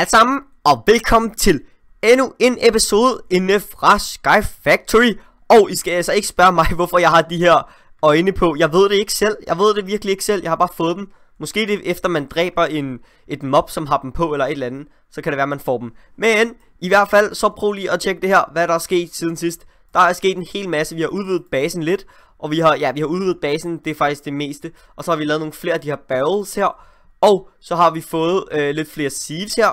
alle sammen, og velkommen til endnu en episode inde fra Sky Factory. Og I skal altså ikke spørge mig, hvorfor jeg har de her øjne på. Jeg ved det ikke selv. Jeg ved det virkelig ikke selv. Jeg har bare fået dem. Måske det efter man dræber en, et mob, som har dem på eller et eller andet. Så kan det være, at man får dem. Men i hvert fald, så prøv lige at tjekke det her, hvad der er sket siden sidst. Der er sket en hel masse. Vi har udvidet basen lidt. Og vi har, ja, vi har udvidet basen. Det er faktisk det meste. Og så har vi lavet nogle flere af de her barrels her. Og så har vi fået øh, lidt flere sieves her.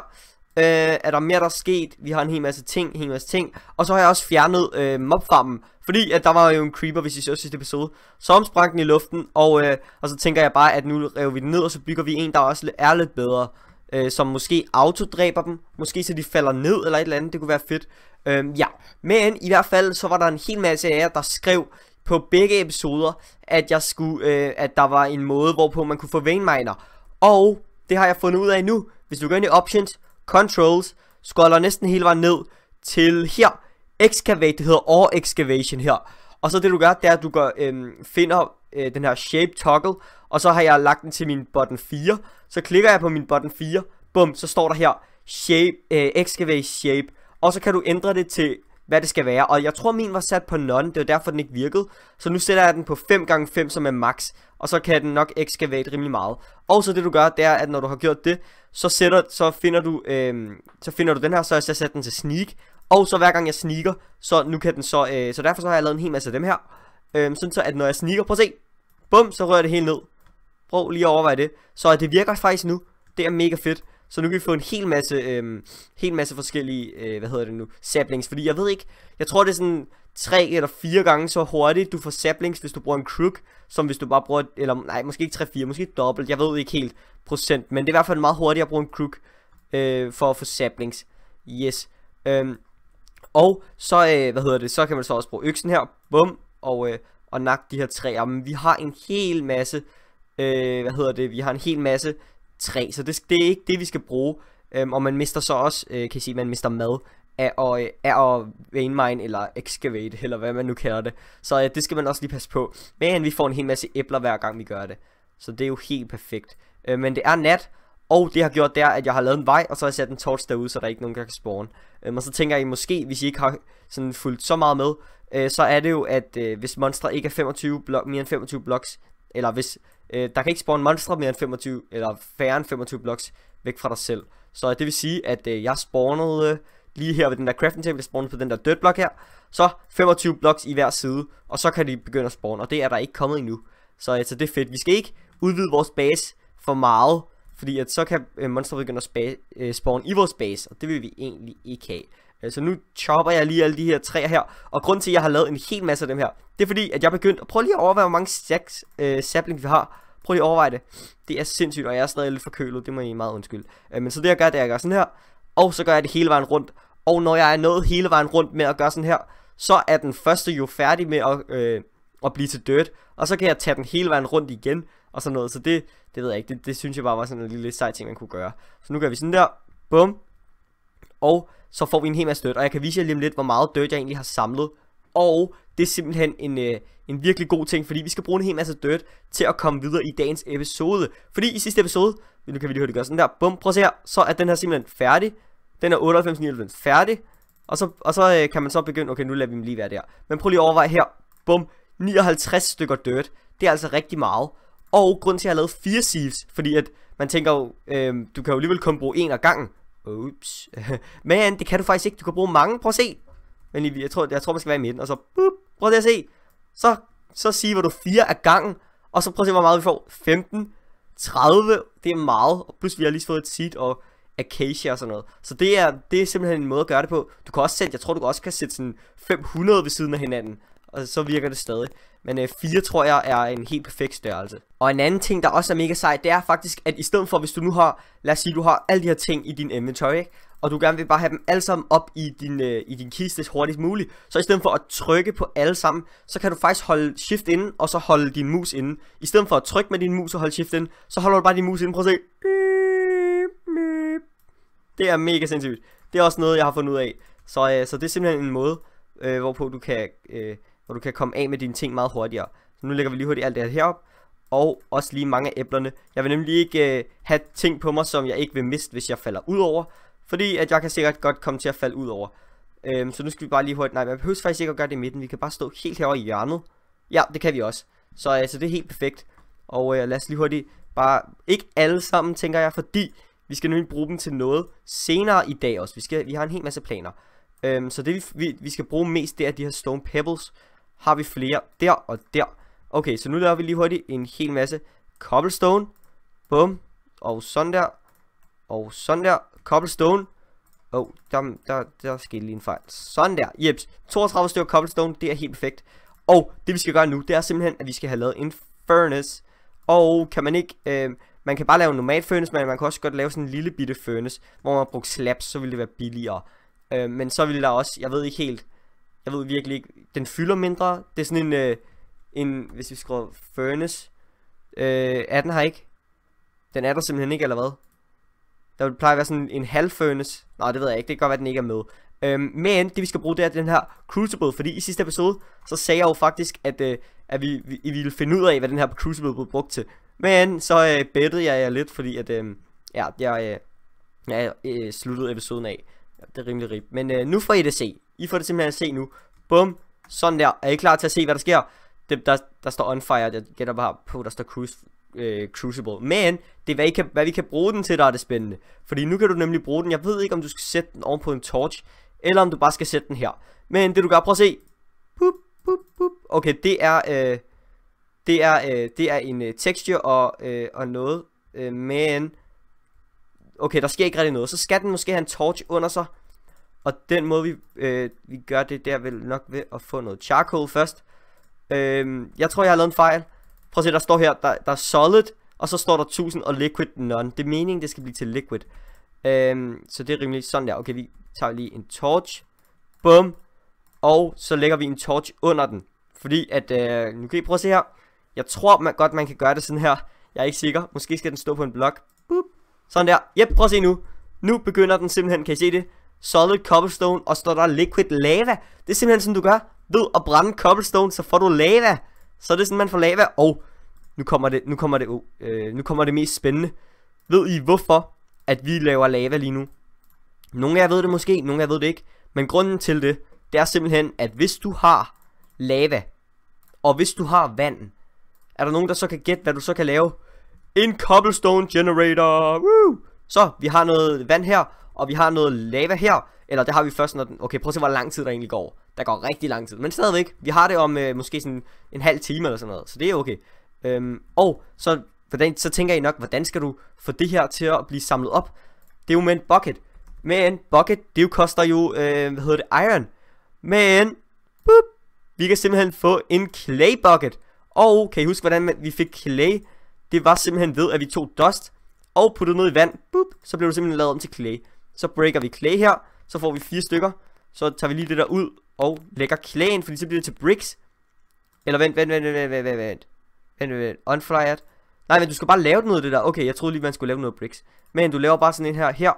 Øh, er der mere der er sket? Vi har en hel masse ting, en hel masse ting. Og så har jeg også fjernet øh, mobfarmen. Fordi at der var jo en creeper, hvis I så sidste episode, som sprang den i luften. Og, øh, og så tænker jeg bare, at nu rev vi den ned, og så bygger vi en, der også er lidt bedre. Øh, som måske autodræber dem. Måske så de falder ned eller et eller andet. Det kunne være fedt. Øh, ja. Men i hvert fald, så var der en hel masse af jer, der skrev på begge episoder, at jeg skulle, øh, at der var en måde, hvorpå man kunne få vanminer. Og det har jeg fundet ud af nu. Hvis du går ind i Options, Controls, scroller næsten hele vejen ned til her. Excavate, det hedder All Excavation her. Og så det du gør, det er at du går, øhm, finder øh, den her Shape Toggle. Og så har jeg lagt den til min button 4. Så klikker jeg på min button 4. Bum, så står der her Shape, øh, Excavate Shape. Og så kan du ændre det til hvad det skal være. Og jeg tror, min var sat på none, det var derfor, den ikke virkede. Så nu sætter jeg den på 5x5, som er max, og så kan den nok excavate rimelig meget. Og så det du gør, det er, at når du har gjort det, så, sætter, så, finder, du, øh, så finder du den her, så jeg sætter den til sneak. Og så hver gang jeg sneaker, så nu kan den så, øh, så derfor så har jeg lavet en hel masse af dem her. Øh, sådan så, at når jeg sneaker, prøv at se, bum, så rører det helt ned. Prøv lige at overveje det. Så det virker faktisk nu, det er mega fedt. Så nu kan vi få en hel masse, øhm, hel masse forskellige, øh, hvad hedder det nu, saplings. Fordi jeg ved ikke, jeg tror det er sådan tre eller fire gange så hurtigt, du får saplings, hvis du bruger en crook, som hvis du bare bruger, eller nej, måske ikke 3-4, måske dobbelt, jeg ved ikke helt procent, men det er i hvert fald meget hurtigt at bruge en crook øh, for at få saplings. Yes. Øhm, og så, øh, hvad hedder det, så kan man så også bruge øksen her, bum, og, øh, og nakke de her træer. Men vi har en hel masse, øh, hvad hedder det, vi har en hel masse 3, så det, det er ikke det, vi skal bruge. Øhm, og man mister så også, øh, kan sige, man mister mad af at, øh, af at mine eller excavate, eller hvad man nu kalder det. Så øh, det skal man også lige passe på. Men vi får en hel masse æbler hver gang vi gør det. Så det er jo helt perfekt. Øh, men det er nat, og det har gjort der, at jeg har lavet en vej, og så har jeg sat en torch derude, så der er ikke nogen, der kan spawn. Øhm, og så tænker jeg måske, hvis I ikke har sådan fulgt så meget med, øh, så er det jo, at øh, hvis monstre ikke er 25 blok, mere end 25 bloks, eller hvis Øh, der kan ikke spawn monstre mere end 25, eller færre end 25 blocks væk fra dig selv. Så det vil sige, at øh, jeg spawnede øh, lige her ved den der crafting table, jeg spawnede på den der dirt block her. Så 25 blocks i hver side, og så kan de begynde at spawne, og det er der ikke kommet endnu. Så, altså, det er fedt. Vi skal ikke udvide vores base for meget, fordi at så kan øh, monster begynde at spa- øh, spawn i vores base, og det vil vi egentlig ikke have så altså, nu chopper jeg lige alle de her træer her. Og grund til, at jeg har lavet en hel masse af dem her, det er fordi, at jeg begyndt... Prøv lige at overveje, hvor mange stacks øh, sapling vi har. Prøv lige at overveje det. Det er sindssygt, og jeg er stadig lidt forkølet. Det må I meget undskylde. Øh, men så det jeg gør, det er, at jeg gør sådan her. Og så gør jeg det hele vejen rundt. Og når jeg er nået hele vejen rundt med at gøre sådan her, så er den første jo færdig med at, øh, at blive til dirt. Og så kan jeg tage den hele vejen rundt igen. Og sådan noget. Så det, det ved jeg ikke. Det, det synes jeg bare var sådan en lille sej ting, man kunne gøre. Så nu gør vi sådan der. Bum. Og så får vi en hel masse dødt. Og jeg kan vise jer lige om lidt, hvor meget dirt jeg egentlig har samlet. Og det er simpelthen en, øh, en virkelig god ting, fordi vi skal bruge en hel masse dirt til at komme videre i dagens episode. Fordi i sidste episode, nu kan vi lige høre det gøre sådan der, bum, prøv at se her, så er den her simpelthen færdig. Den er 98 færdig. Og så, og så øh, kan man så begynde, okay nu lader vi dem lige være der. Men prøv lige at overveje her, bum, 59 stykker dirt. Det er altså rigtig meget. Og grund til at jeg har lavet fire sieves, fordi at man tænker jo, øh, du kan jo alligevel kun bruge en af gangen. Ups. Men det kan du faktisk ikke. Du kan bruge mange. Prøv at se. Men jeg tror, jeg tror man skal være i midten. Og så, boop, prøv at se. Så, så siger du fire af gangen. Og så prøv at se, hvor meget vi får. 15, 30. Det er meget. Og plus vi har lige fået et seed og acacia og sådan noget. Så det er, det er simpelthen en måde at gøre det på. Du kan også sætte, jeg tror du også kan sætte sådan 500 ved siden af hinanden og så virker det stadig. Men øh, 4 tror jeg er en helt perfekt størrelse. Og en anden ting, der også er mega sej, det er faktisk, at i stedet for, hvis du nu har, lad os sige, du har alle de her ting i din inventory, ikke? og du gerne vil bare have dem alle sammen op i din, øh, i din kiste hurtigst muligt, så i stedet for at trykke på alle sammen, så kan du faktisk holde shift inde, og så holde din mus inde. I stedet for at trykke med din mus og holde shift inde, så holder du bare din mus inde. Prøv at se. Det er mega sindssygt. Det er også noget, jeg har fundet ud af. Så, øh, så det er simpelthen en måde, øh, hvorpå du kan... Øh, hvor du kan komme af med dine ting meget hurtigere. Så nu lægger vi lige hurtigt alt det her herop, og også lige mange af æblerne. Jeg vil nemlig ikke øh, have ting på mig, som jeg ikke vil miste, hvis jeg falder ud over, fordi at jeg kan sikkert godt komme til at falde ud over. Øhm, så nu skal vi bare lige hurtigt, nej, jeg behøver faktisk ikke at gøre det i midten, vi kan bare stå helt herovre i hjørnet. Ja, det kan vi også. Så altså, det er helt perfekt. Og øh, lad os lige hurtigt bare, ikke alle sammen, tænker jeg, fordi vi skal nemlig bruge dem til noget senere i dag også. Vi, skal, vi har en hel masse planer. Øhm, så det vi, vi skal bruge mest, det er de her Stone Pebbles har vi flere der og der. Okay, så nu laver vi lige hurtigt en hel masse cobblestone. Bum. Og sådan der. Og sådan der. Cobblestone. Åh, oh, der, der, der skete lige en fejl. Sådan der. Jeps. 32 stykker cobblestone. Det er helt perfekt. Og det vi skal gøre nu, det er simpelthen, at vi skal have lavet en furnace. Og kan man ikke... Øh, man kan bare lave en normal furnace, men man kan også godt lave sådan en lille bitte furnace, hvor man har brugt slabs, så ville det være billigere. Øh, men så ville der også, jeg ved ikke helt, jeg ved virkelig ikke. Den fylder mindre. Det er sådan en, øh, en hvis vi skriver furnace. Øh, er den her ikke? Den er der simpelthen ikke, eller hvad? Der vil pleje at være sådan en halv furnace. Nej, det ved jeg ikke. Det kan godt være, at den ikke er med. Øhm, men det vi skal bruge, det er den her Crucible, fordi i sidste episode, så sagde jeg jo faktisk, at, øh, at vi, vi, ville finde ud af, hvad den her Crucible blev brugt til. Men så øh, bettede jeg jer lidt, fordi at, øh, ja, jeg, øh, jeg øh, sluttede episoden af. Det er rimelig rigtigt. Men øh, nu får I det se. I får det simpelthen at se nu. Bum. Sådan der. Er I klar til at se, hvad der sker? Det, der, der står on fire. Jeg gætter bare på, der står cruise, øh, Crucible. Men det er, hvad, I kan, hvad vi kan bruge den til, der er det spændende. Fordi nu kan du nemlig bruge den. Jeg ved ikke, om du skal sætte den oven på en torch. Eller om du bare skal sætte den her. Men det du gør, prøv at se. Pup, pup, pup. Okay, det er... Øh, det er, øh, det er en øh, texture og, øh, og noget, øh, men... Okay, der sker ikke rigtig noget. Så skal den måske have en torch under sig. Og den måde vi, øh, vi gør det der vil nok ved at få noget charcoal først. øhm, jeg tror jeg har lavet en fejl. Prøv at se der står her, der, der er solid, og så står der 1000 og liquid none. Det er meningen det skal blive til liquid. øhm, så det er rimelig sådan der. Okay vi tager lige en torch. Bum. Og så lægger vi en torch under den. Fordi at, øh, nu kan I prøve at se her. Jeg tror man, godt man kan gøre det sådan her. Jeg er ikke sikker. Måske skal den stå på en blok. Boop. Sådan der. Jep, prøv at se nu. Nu begynder den simpelthen, kan I se det? solid cobblestone, og står der liquid lava. Det er simpelthen sådan, du gør. Ved at brænde cobblestone, så får du lava. Så er det sådan, man får lava, og nu kommer det, nu kommer det, øh, nu kommer det mest spændende. Ved I hvorfor, at vi laver lava lige nu? Nogle af jer ved det måske, nogle af jer ved det ikke. Men grunden til det, det er simpelthen, at hvis du har lava, og hvis du har vand, er der nogen, der så kan gætte, hvad du så kan lave? En cobblestone generator! Woo! Så, vi har noget vand her, og vi har noget lava her, eller det har vi først, når den... Okay, prøv at se, hvor lang tid der egentlig går. Der går rigtig lang tid, men stadigvæk. Vi har det om øh, måske sådan en halv time eller sådan noget, så det er okay. Øhm, og så, hvordan, så tænker I nok, hvordan skal du få det her til at blive samlet op? Det er jo med en bucket. Men bucket, det jo koster jo, øh, hvad hedder det, iron. Men, boop, vi kan simpelthen få en clay bucket. Og kan I huske, hvordan vi fik clay? Det var simpelthen ved, at vi tog dust og puttede noget i vand. Boop, så blev det simpelthen lavet om til clay. Så breaker vi clay her, så får vi fire stykker. Så tager vi lige det der ud og lægger clayen, fordi så bliver det til bricks. Eller vent, vent, vent, vent, vent, vent, vent. Vent, vent, vent. Unflyed. Nej, men du skal bare lave noget af det der. Okay, jeg troede lige, man skulle lave noget bricks. Men du laver bare sådan en her, her.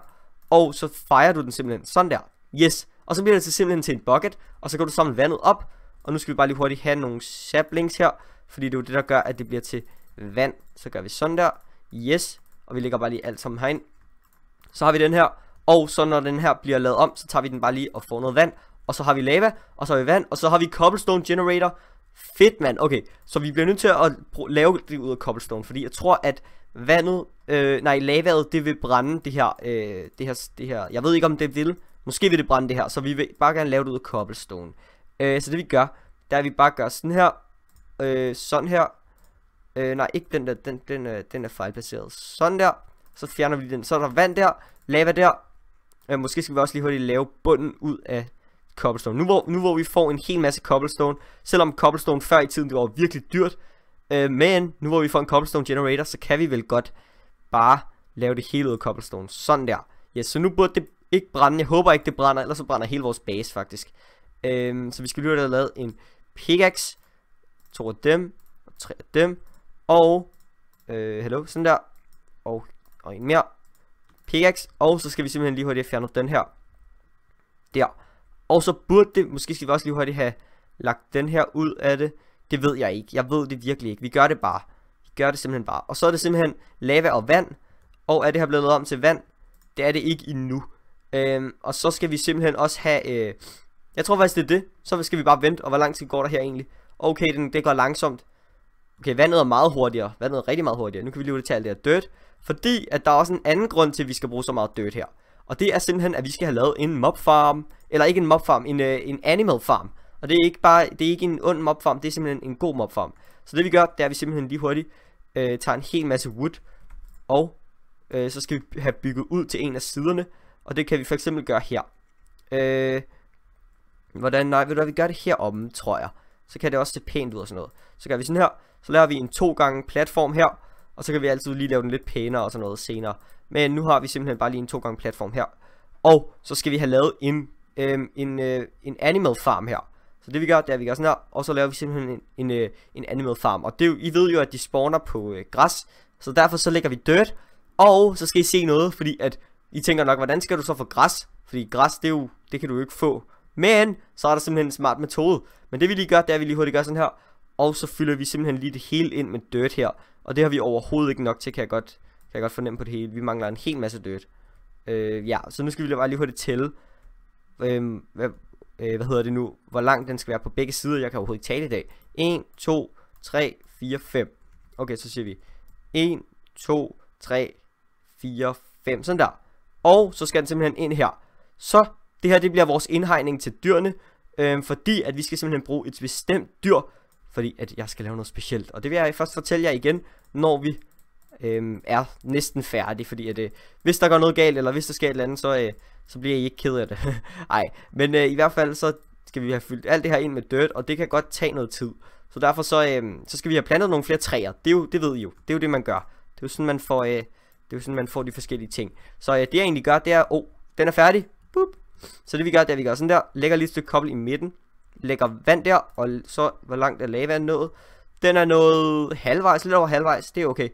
Og så fejrer du den simpelthen. Sådan der. Yes. Og så bliver det til simpelthen til en bucket. Og så går du sammen vandet op. Og nu skal vi bare lige hurtigt have nogle saplings her. Fordi det er jo det, der gør, at det bliver til vand. Så gør vi sådan der. Yes. Og vi lægger bare lige alt sammen herind. Så har vi den her. Og så når den her bliver lavet om, så tager vi den bare lige og får noget vand. Og så har vi lava, og så har vi vand, og så har vi cobblestone generator. Fedt mand, okay. Så vi bliver nødt til at lave det ud af cobblestone, fordi jeg tror, at vandet, øh, nej lavaet, det vil brænde det her, øh, det her, det her. Jeg ved ikke om det vil, måske vil det brænde det her, så vi vil bare gerne lave det ud af cobblestone. Øh, så det vi gør, der er vi bare gør sådan her, øh, sådan her. Øh, nej, ikke den der, den, den, øh, den er fejlplaceret. Sådan der, så fjerner vi den, så er der vand der, lava der, men måske skal vi også lige hurtigt lave bunden ud af Cobblestone. Nu hvor, nu hvor vi får en hel masse Cobblestone, selvom Cobblestone før i tiden det var virkelig dyrt, øh, men nu hvor vi får en Cobblestone Generator, så kan vi vel godt bare lave det hele ud af Cobblestone. Sådan der. Ja, så nu burde det ikke brænde. Jeg håber ikke det brænder, ellers så brænder hele vores base faktisk. Øh, så vi skal lige have lavet en pickaxe. To af dem, og tre af dem, og øh, hello, sådan der, og, og en mere, pickaxe, og så skal vi simpelthen lige hurtigt have fjernet den her. Der. Og så burde det, måske skal vi også lige hurtigt have lagt den her ud af det. Det ved jeg ikke. Jeg ved det virkelig ikke. Vi gør det bare. Vi gør det simpelthen bare. Og så er det simpelthen lava og vand. Og er det her blevet lavet om til vand? Det er det ikke endnu. Øhm, og så skal vi simpelthen også have... Øh, jeg tror faktisk, det er det. Så skal vi bare vente. Og hvor lang tid går der her egentlig? Okay, den, det går langsomt. Okay, vandet er meget hurtigere. Vandet er rigtig meget hurtigere. Nu kan vi lige tage alt det her dirt. Fordi at der er også en anden grund til, at vi skal bruge så meget dirt her. Og det er simpelthen, at vi skal have lavet en mob farm. Eller ikke en mob farm, en, øh, en animal farm. Og det er ikke bare, det er ikke en ond mob farm, det er simpelthen en god mob farm. Så det vi gør, det er, at vi simpelthen lige hurtigt øh, tager en hel masse wood. Og øh, så skal vi have bygget ud til en af siderne. Og det kan vi for eksempel gøre her. Øh, hvordan, nej, ved du, vi gør det heromme, tror jeg. Så kan det også se pænt ud og sådan noget. Så gør vi sådan her. Så laver vi en to gange platform her. Og så kan vi altid lige lave den lidt pænere og sådan noget senere. Men nu har vi simpelthen bare lige en to gange platform her. Og så skal vi have lavet en, øhm, en, øh, en animal farm her. Så det vi gør, det er, at vi gør sådan her, og så laver vi simpelthen en, en, øh, en animal farm. Og det, I ved jo, at de spawner på øh, græs, så derfor så lægger vi dirt. Og så skal I se noget, fordi at I tænker nok, hvordan skal du så få græs? Fordi græs, det, er jo, det kan du jo ikke få. Men så er der simpelthen en smart metode. Men det vi lige gør, det er, at vi lige hurtigt gør sådan her. Og så fylder vi simpelthen lige det hele ind med dirt her. Og det har vi overhovedet ikke nok til, kan jeg godt, kan jeg godt fornemme på det hele. Vi mangler en hel masse dirt. Øh, ja, så nu skal vi bare lige hurtigt tælle. Øh, hvad, øh, hvad hedder det nu? Hvor langt den skal være på begge sider. Jeg kan overhovedet ikke tale i dag. 1, 2, 3, 4, 5. Okay, så siger vi 1, 2, 3, 4, 5. Sådan der. Og så skal den simpelthen ind her. Så det her det bliver vores indhegning til dyrene. Øh, fordi at vi skal simpelthen bruge et bestemt dyr fordi at jeg skal lave noget specielt. Og det vil jeg først fortælle jer igen, når vi øhm, er næsten færdige, fordi at, øh, hvis der går noget galt, eller hvis der sker et eller andet, så, øh, så bliver I ikke ked af det. Nej, men øh, i hvert fald så skal vi have fyldt alt det her ind med dirt, og det kan godt tage noget tid. Så derfor så, øh, så skal vi have plantet nogle flere træer. Det, er jo, det ved I jo. Det er jo det, man gør. Det er jo sådan, man får, øh, det er jo sådan, man får de forskellige ting. Så øh, det jeg egentlig gør, det er, åh, oh, den er færdig. Boop. Så det vi gør, det er, vi gør sådan der. Lægger lige et stykke kobbel i midten lægger vand der, og så hvor langt er lavaen nået. Den er nået halvvejs, lidt over halvvejs, det er okay.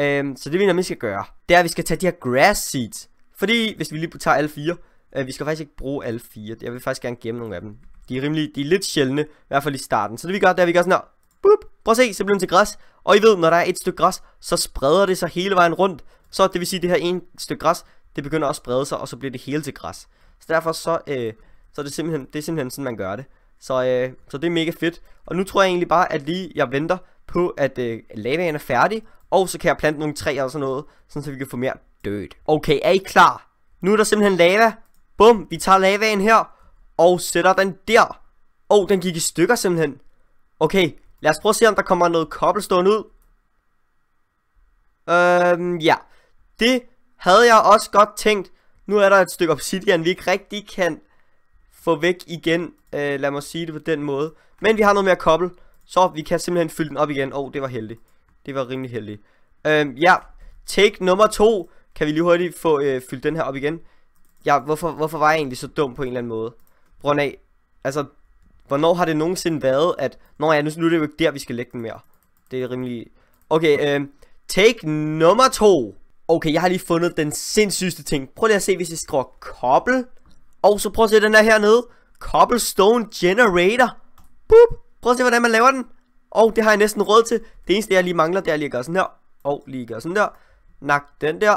Øhm, så det vi nemlig skal gøre, det er, at vi skal tage de her grass seeds. Fordi, hvis vi lige tager alle fire, øh, vi skal faktisk ikke bruge alle fire. Jeg vil faktisk gerne gemme nogle af dem. De er rimelig, de er lidt sjældne, i hvert fald i starten. Så det vi gør, det er, at vi gør sådan her. Boop, prøv at se, så bliver den til græs. Og I ved, når der er et stykke græs, så spreder det sig hele vejen rundt. Så det vil sige, at det her ene stykke græs, det begynder at sprede sig, og så bliver det hele til græs. Så derfor så, øh, så er det simpelthen, det er simpelthen sådan, man gør det. Så, øh, så det er mega fedt. Og nu tror jeg egentlig bare, at lige jeg venter på, at øh, lavaen er færdig. Og så kan jeg plante nogle træer og sådan noget, sådan så vi kan få mere dødt. Okay, er I klar? Nu er der simpelthen lava. Bum, vi tager lavaen her og sætter den der. Åh, oh, den gik i stykker simpelthen. Okay, lad os prøve at se, om der kommer noget kobberstående ud. Øhm, ja. Det havde jeg også godt tænkt. Nu er der et stykke obsidian, vi ikke rigtig kan få væk igen, øh, lad mig sige det på den måde. Men vi har noget mere kobbel, så vi kan simpelthen fylde den op igen. Åh, oh, det var heldigt. Det var rimelig heldigt. Øhm, ja, take nummer to. Kan vi lige hurtigt få øh, fyldt den her op igen? Ja, hvorfor, hvorfor var jeg egentlig så dum på en eller anden måde? Brønd af, altså, hvornår har det nogensinde været, at... Nå ja, nu, nu er det jo ikke der, vi skal lægge den mere. Det er rimelig... Okay, øhm, take nummer to. Okay, jeg har lige fundet den sindssyste ting. Prøv lige at se, hvis jeg skriver kobbel og så prøv at se den der hernede. Cobblestone Generator. Boop. Prøv at se, hvordan man laver den. Og det har jeg næsten råd til. Det eneste, jeg lige mangler, det er lige at gøre sådan her. Og lige gøre sådan der. Nak den der.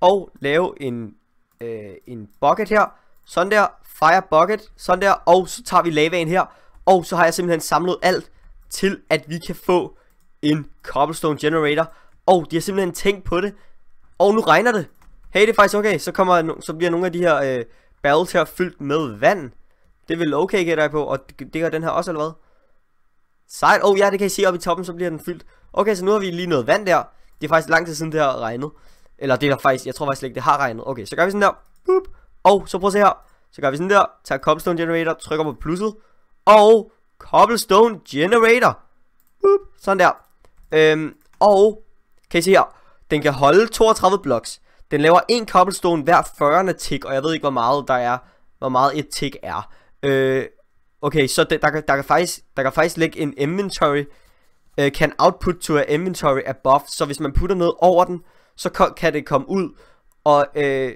Og lave en, øh, en bucket her. Sådan der. Fire bucket. Sådan der. Og så tager vi lavaen her. Og så har jeg simpelthen samlet alt til, at vi kan få en cobblestone generator. Og de har simpelthen tænkt på det. Og nu regner det. Hey, det er faktisk okay. Så, kommer, så bliver nogle af de her... Øh, her fyldt med vand. Det vil okay gætter jeg på, og det gør den her også, eller hvad? Sejt. Oh ja, det kan I se op i toppen, så bliver den fyldt. Okay, så nu har vi lige noget vand der. Det er faktisk lang tid siden, det har regnet. Eller det er faktisk, jeg tror faktisk ikke, det har regnet. Okay, så gør vi sådan der. Boop. Og så prøv at se her. Så gør vi sådan der. Tager cobblestone generator, trykker på plusset. Og cobblestone generator. Boop. Sådan der. Øhm, og kan I se her. Den kan holde 32 blocks. Den laver en cobblestone hver 40. tick, og jeg ved ikke, hvor meget der er, hvor meget et tick er. Øh, okay, så det, der, der, kan faktisk, der kan faktisk ligge en inventory, kan øh, uh, output to a inventory above, så hvis man putter noget over den, så kan det komme ud, og, uh,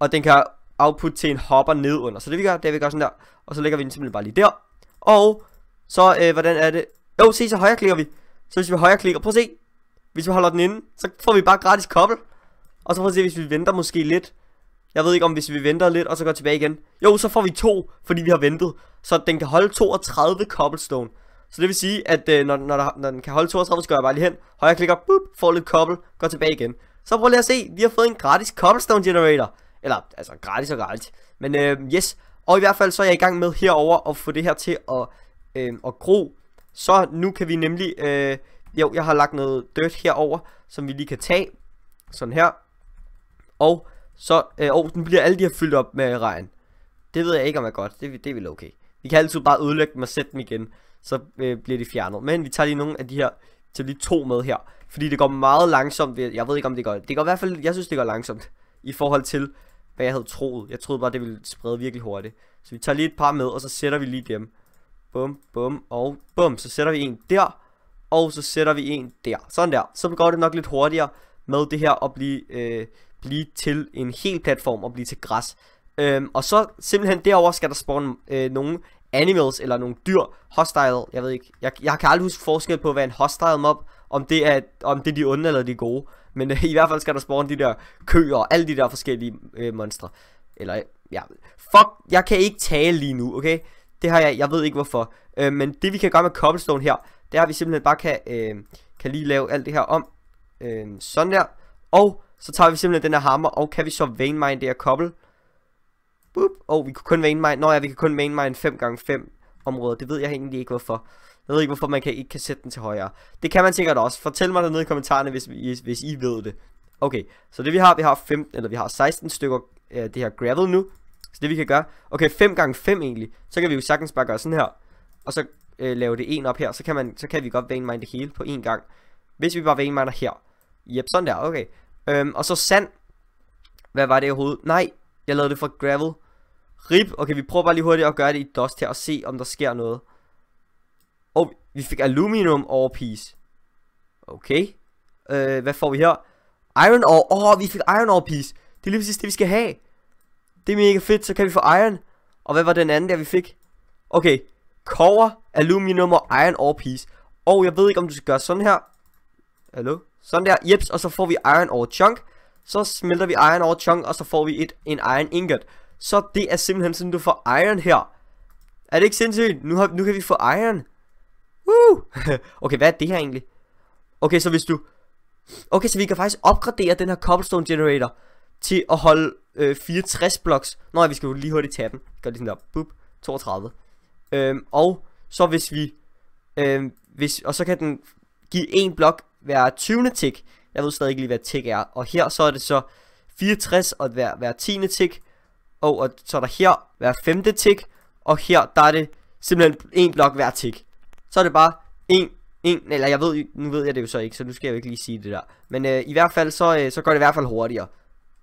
og den kan output til en hopper nedunder. Så det vi gør, det er vi gør sådan der, og så lægger vi den simpelthen bare lige der. Og så, uh, hvordan er det? Jo, se, så højreklikker vi. Så hvis vi højreklikker, prøv at se. Hvis vi holder den inde, så får vi bare gratis koblet. Og så får vi se, hvis vi venter måske lidt. Jeg ved ikke om, hvis vi venter lidt, og så går tilbage igen. Jo, så får vi to, fordi vi har ventet. Så den kan holde 32 cobblestone. Så det vil sige, at øh, når, når, der, når den kan holde 32, så går jeg bare lige hen. jeg klikker, boop, får lidt cobble, går tilbage igen. Så prøv lige at se, vi har fået en gratis cobblestone generator. Eller, altså gratis og gratis. Men øh, yes, og i hvert fald så er jeg i gang med herover at få det her til at, øh, at gro. Så nu kan vi nemlig, øh, jo, jeg har lagt noget dirt herover, som vi lige kan tage. Sådan her. Og så, øh, og den bliver alle de her fyldt op med regn. Det ved jeg ikke om er godt, det, det er vel okay. Vi kan altid bare ødelægge dem og sætte dem igen, så øh, bliver de fjernet. Men vi tager lige nogle af de her, til lige to med her. Fordi det går meget langsomt, jeg ved ikke om det går, det går i hvert fald, jeg synes det går langsomt. I forhold til, hvad jeg havde troet. Jeg troede bare, det ville sprede virkelig hurtigt. Så vi tager lige et par med, og så sætter vi lige dem. Bum, bum, og bum. Så sætter vi en der, og så sætter vi en der. Sådan der. Så går det nok lidt hurtigere med det her at blive øh, blive til en hel platform og blive til græs. Øhm, og så simpelthen derover skal der spawne øh, nogle animals eller nogle dyr, hostile, jeg ved ikke, jeg, jeg kan aldrig huske forskel på, hvad en hostile mob, om det er, om det er de onde eller de gode, men øh, i hvert fald skal der spawne de der køer og alle de der forskellige øh, monstre, eller ja, fuck, jeg kan ikke tale lige nu, okay, det har jeg, jeg ved ikke hvorfor, øh, men det vi kan gøre med cobblestone her, det er at vi simpelthen bare kan, øh, kan lige lave alt det her om, øh, sådan der, og så tager vi simpelthen den her hammer, og kan vi så mainmine det her kobbel? Boop. Oh, vi kan kun mainmine, nå ja, vi kan kun mainmine 5x5 områder. Det ved jeg egentlig ikke hvorfor. Jeg ved ikke hvorfor man kan, ikke kan sætte den til højre. Det kan man sikkert også. Fortæl mig dernede i kommentarerne, hvis, hvis, hvis I ved det. Okay, så det vi har, vi har 15, eller vi har 16 stykker øh, det her gravel nu. Så det vi kan gøre, okay 5 x 5 egentlig, så kan vi jo sagtens bare gøre sådan her, og så øh, lave det en op her, så kan, man, så kan vi godt vanemine det hele på en gang. Hvis vi bare vaneminer her, jep sådan der, okay. Øhm, og så sand. Hvad var det overhovedet? Nej, jeg lavede det fra gravel. Rip. Okay, vi prøver bare lige hurtigt at gøre det i dust her og se, om der sker noget. Og oh, vi fik aluminium ore piece. Okay. Øh, hvad får vi her? Iron ore. Åh, oh, vi fik iron ore piece. Det er lige præcis det, vi skal have. Det er mega fedt, så kan vi få iron. Og hvad var den anden der, vi fik? Okay. Cover, aluminium og iron ore piece. Og jeg ved ikke, om du skal gøre sådan her. Hallo? Sådan der, jeps, og så får vi iron over chunk. Så smelter vi iron over chunk, og så får vi et, en iron ingot. Så det er simpelthen sådan, du får iron her. Er det ikke sindssygt? Nu, har, nu kan vi få iron. Woo! okay, hvad er det her egentlig? Okay, så hvis du... Okay, så vi kan faktisk opgradere den her cobblestone generator til at holde øh, 64 blocks. Nå, vi skal jo lige hurtigt tage dem Gør lige sådan der. Boop. 32. Øhm, og så hvis vi... Øhm, hvis, og så kan den give en blok hver 20. tick. Jeg ved stadig ikke lige, hvad tick er. Og her så er det så 64 og hver, hver 10. tick. Og, og så er der her hver 5. tick. Og her, der er det simpelthen en blok hver tick. Så er det bare en, en, eller jeg ved, nu ved jeg det jo så ikke, så nu skal jeg jo ikke lige sige det der. Men øh, i hvert fald, så, øh, så går det i hvert fald hurtigere.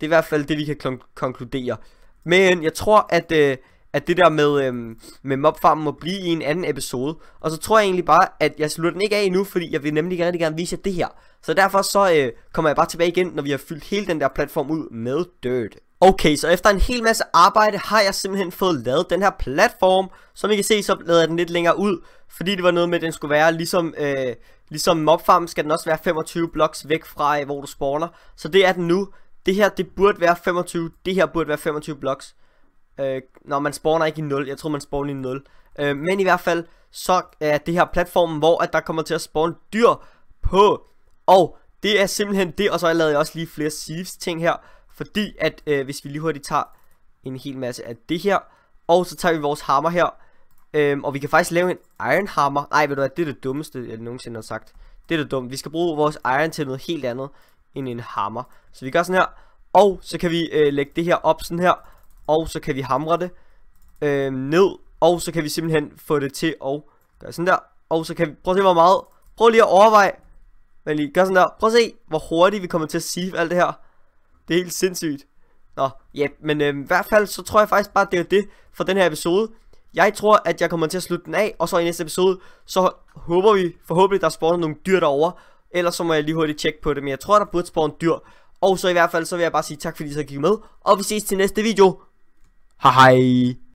Det er i hvert fald det, vi kan konkludere. Men jeg tror, at øh, at det der med, øhm, med mobfarmen må blive i en anden episode. Og så tror jeg egentlig bare, at jeg slutter den ikke af endnu, fordi jeg vil nemlig rigtig gerne vise jer det her. Så derfor så øh, kommer jeg bare tilbage igen, når vi har fyldt hele den der platform ud med dirt. Okay, så efter en hel masse arbejde har jeg simpelthen fået lavet den her platform. Som I kan se, så lavede jeg den lidt længere ud, fordi det var noget med, at den skulle være ligesom... Øh, Ligesom mobfarmen skal den også være 25 bloks væk fra, øh, hvor du spawner. Så det er den nu. Det her, det burde være 25. Det her burde være 25 bloks. Øh, når man spawner ikke i 0, jeg tror man spawner i 0. Øh, men i hvert fald, så er det her platformen, hvor at der kommer til at spawne dyr på. Og det er simpelthen det, og så har jeg også lige flere sieves ting her. Fordi at øh, hvis vi lige hurtigt tager en hel masse af det her, og så tager vi vores hammer her. Øh, og vi kan faktisk lave en iron hammer. Nej, ved du hvad, det er det dummeste, jeg nogensinde har sagt. Det er det dumt. Vi skal bruge vores iron til noget helt andet end en hammer. Så vi gør sådan her. Og så kan vi øh, lægge det her op sådan her og så kan vi hamre det øh, ned, og så kan vi simpelthen få det til at gøre sådan der, og så kan vi, prøv at se hvor meget, prøv lige at overveje, men lige gør sådan der, prøv at se hvor hurtigt vi kommer til at sige alt det her, det er helt sindssygt. Nå, ja, yeah, men øh, i hvert fald så tror jeg faktisk bare, det er det for den her episode. Jeg tror, at jeg kommer til at slutte den af, og så i næste episode, så håber vi, forhåbentlig der spawner nogle dyr derovre. Ellers så må jeg lige hurtigt tjekke på det, men jeg tror, der burde spawne dyr. Og så i hvert fald, så vil jeg bare sige tak, fordi I så gik med, og vi ses til næste video. 嗨。